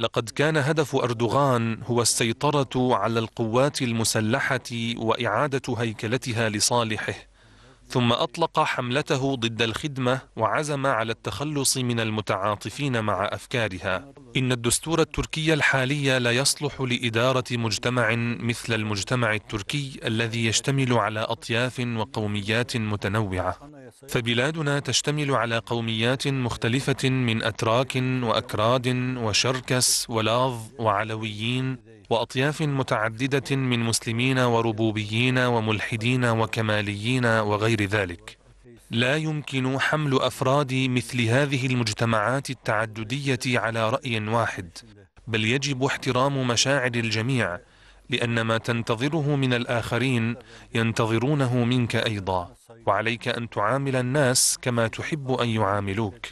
لقد كان هدف أردوغان هو السيطرة على القوات المسلحة وإعادة هيكلتها لصالحه ثم أطلق حملته ضد الخدمة وعزم على التخلص من المتعاطفين مع أفكارها إن الدستور التركي الحالي لا يصلح لإدارة مجتمع مثل المجتمع التركي الذي يشتمل على أطياف وقوميات متنوعة فبلادنا تشتمل على قوميات مختلفة من أتراك وأكراد وشركس ولاظ وعلويين وأطياف متعددة من مسلمين وربوبيين وملحدين وكماليين وغير ذلك لا يمكن حمل أفراد مثل هذه المجتمعات التعددية على رأي واحد بل يجب احترام مشاعر الجميع لأن ما تنتظره من الآخرين ينتظرونه منك أيضا وعليك أن تعامل الناس كما تحب أن يعاملوك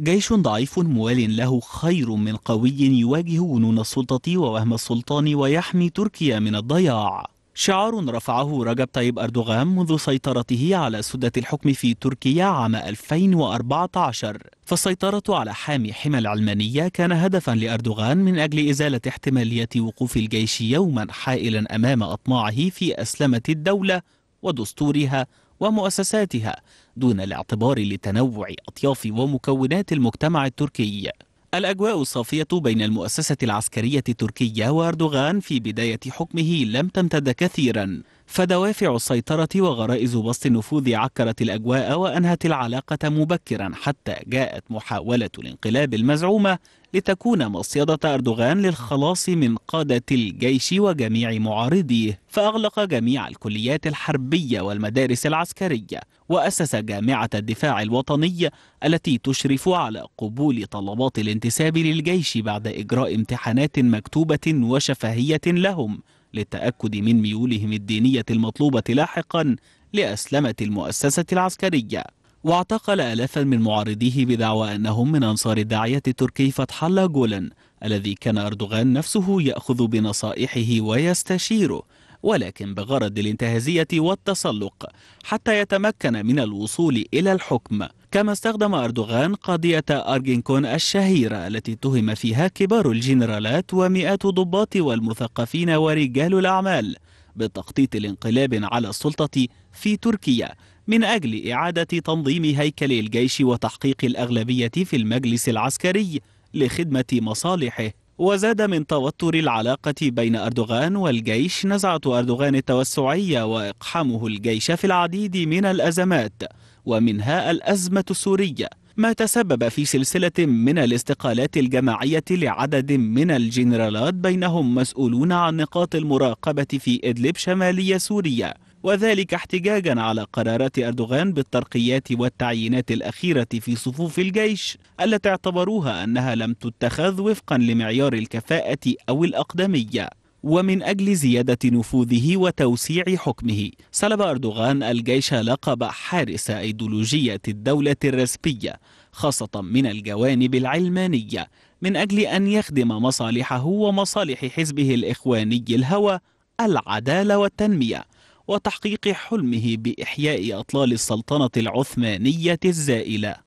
جيش ضعيف موال له خير من قوي يواجه جنون السلطة ووهم السلطان ويحمي تركيا من الضياع شعار رفعه رجب طيب أردوغان منذ سيطرته على سدة الحكم في تركيا عام 2014 فالسيطرة على حامي حمى العلمانية كان هدفا لأردوغان من أجل إزالة احتمالية وقوف الجيش يوما حائلا أمام أطماعه في أسلمة الدولة ودستورها ومؤسساتها دون الاعتبار لتنوع أطياف ومكونات المجتمع التركي الأجواء الصافية بين المؤسسة العسكرية التركية وأردوغان في بداية حكمه لم تمتد كثيراً فدوافع السيطرة وغرائز بسط النفوذ عكرت الأجواء وأنهت العلاقة مبكرا حتى جاءت محاولة الانقلاب المزعومة لتكون مصيدة أردوغان للخلاص من قادة الجيش وجميع معارضيه فأغلق جميع الكليات الحربية والمدارس العسكرية وأسس جامعة الدفاع الوطني التي تشرف على قبول طلبات الانتساب للجيش بعد إجراء امتحانات مكتوبة وشفهية لهم للتأكد من ميولهم الدينية المطلوبة لاحقا لأسلمة المؤسسة العسكرية واعتقل ألافا من معارضيه بدعوى أنهم من أنصار الداعية التركي فتح الله جولان الذي كان أردوغان نفسه يأخذ بنصائحه ويستشيره ولكن بغرض الانتهازية والتسلق حتى يتمكن من الوصول إلى الحكم كما استخدم أردوغان قضية أرجينكون الشهيرة التي اتهم فيها كبار الجنرالات ومئات ضباط والمثقفين ورجال الأعمال بتخطيط الانقلاب على السلطة في تركيا من أجل إعادة تنظيم هيكل الجيش وتحقيق الأغلبية في المجلس العسكري لخدمة مصالحه وزاد من توتر العلاقة بين أردوغان والجيش نزعة أردوغان التوسعية وإقحامه الجيش في العديد من الأزمات ومنها الأزمة السورية ما تسبب في سلسلة من الاستقالات الجماعية لعدد من الجنرالات بينهم مسؤولون عن نقاط المراقبة في إدلب شمالية سوريا وذلك احتجاجا على قرارات أردوغان بالترقيات والتعيينات الأخيرة في صفوف الجيش التي اعتبروها أنها لم تتخذ وفقا لمعيار الكفاءة أو الأقدمية ومن أجل زيادة نفوذه وتوسيع حكمه سلب أردوغان الجيش لقب حارس أيديولوجية الدولة الرسمية خاصة من الجوانب العلمانية من أجل أن يخدم مصالحه ومصالح حزبه الإخواني الهوى العدالة والتنمية وتحقيق حلمه بإحياء أطلال السلطنة العثمانية الزائلة